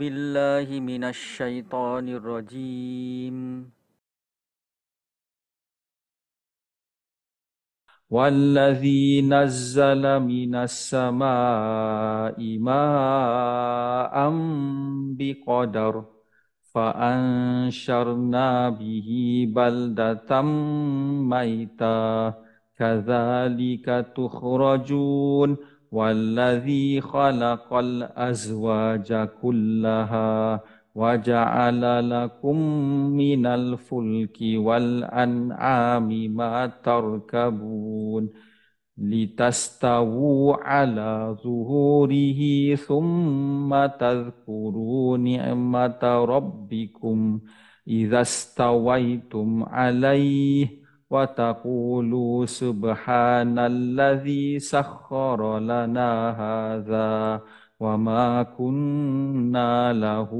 بالله من الشيطان الرجيم والذي نزل من السماء ماء بقدر فأنشرنا به بلدة ميتا كذلك تخرجون والذي خلق الأزواج كلها وجعل لكم من الفلك والأنعام ما تركبون لتستووا على ظهوره ثم تذكروا نعمة ربكم إذا استويتم عليه وتقولوا سبحان الذي سخر لنا هذا وما كنا له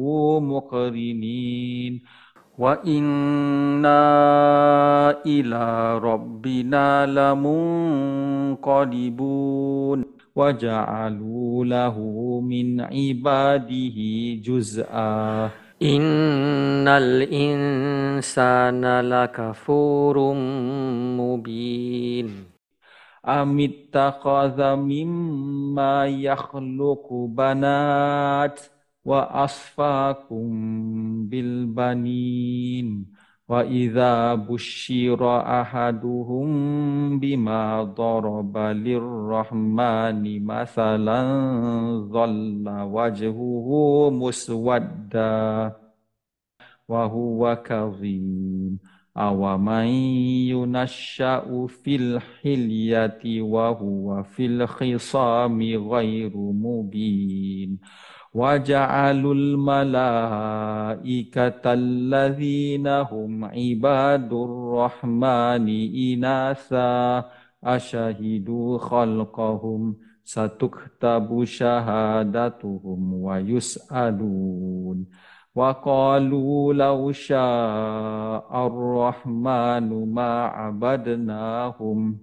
مقرنين وإنا إلى ربنا لمنقلبون وجعلوا له من عباده جزءا إن الإنسان لكفور مبين أم اتخذ مما يخلق بنات وأصفاكم بالبنين وإذا بشر أحدهم بما ضرب للرحمن مثلا ظل وجهه مسودا وهو كظيم أو من ينشأ في الحلية وهو في الخصام غير مبين وجعلوا الملائكة الذين هم عباد الرحمن إناثا أشهدوا خلقهم ستكتب شهادتهم ويسألون وقالوا لو شاء الرحمن ما عبدناهم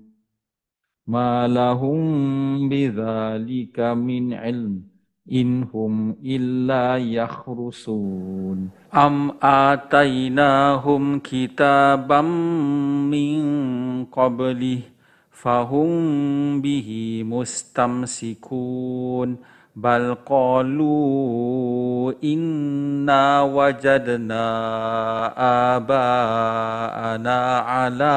ما لهم بذلك من علم inhum illa yakhrusun am atainahum kitabam min qabli fahum bihi mustamsikun bal qalu inna wajadna aba'ana ala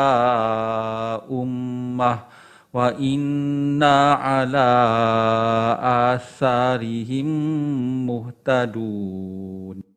ummah وإنا على آثارهم مهتدون